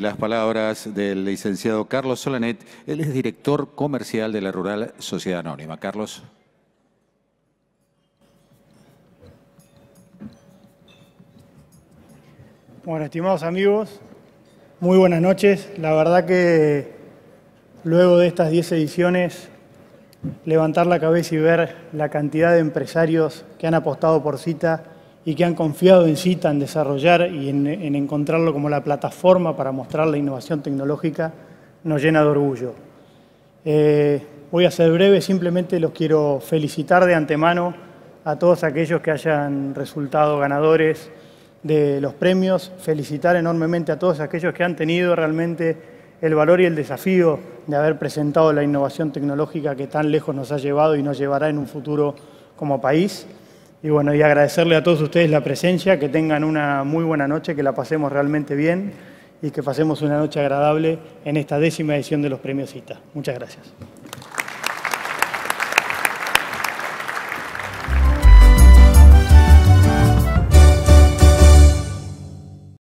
las palabras del licenciado Carlos Solanet. Él es director comercial de la Rural Sociedad Anónima. Carlos. Bueno, estimados amigos, muy buenas noches. La verdad que luego de estas 10 ediciones, levantar la cabeza y ver la cantidad de empresarios que han apostado por cita y que han confiado en CITA en desarrollar y en, encontrarlo como la plataforma para mostrar la innovación tecnológica, nos llena de orgullo. Eh, voy a ser breve, simplemente los quiero felicitar de antemano a todos aquellos que hayan resultado ganadores de los premios, felicitar enormemente a todos aquellos que han tenido realmente el valor y el desafío de haber presentado la innovación tecnológica que tan lejos nos ha llevado y nos llevará en un futuro como país. Y bueno, y agradecerle a todos ustedes la presencia, que tengan una muy buena noche, que la pasemos realmente bien y que pasemos una noche agradable en esta décima edición de los premios CITA. Muchas gracias.